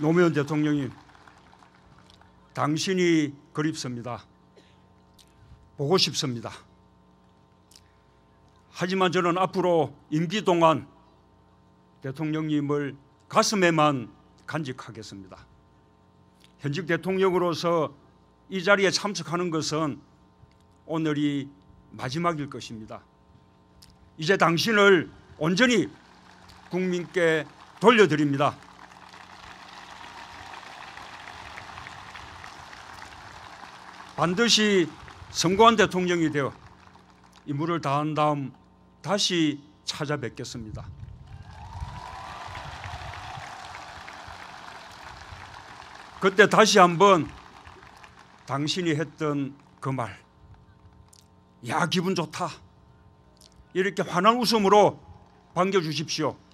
노무현 대통령이 당신이 그립습니다. 보고 싶습니다. 하지만 저는 앞으로 임기 동안 대통령님을 가슴에만 간직하겠습니다. 현직 대통령으로서 이 자리에 참석하는 것은 오늘이 마지막일 것입니다. 이제 당신을 온전히 국민께 돌려드립니다. 반드시 성공한 대통령이 되어 임무를 다한 다음 다시 찾아뵙겠습니다. 그때 다시 한번 당신이 했던 그 말, 야 기분 좋다 이렇게 환한 웃음으로 반겨주십시오.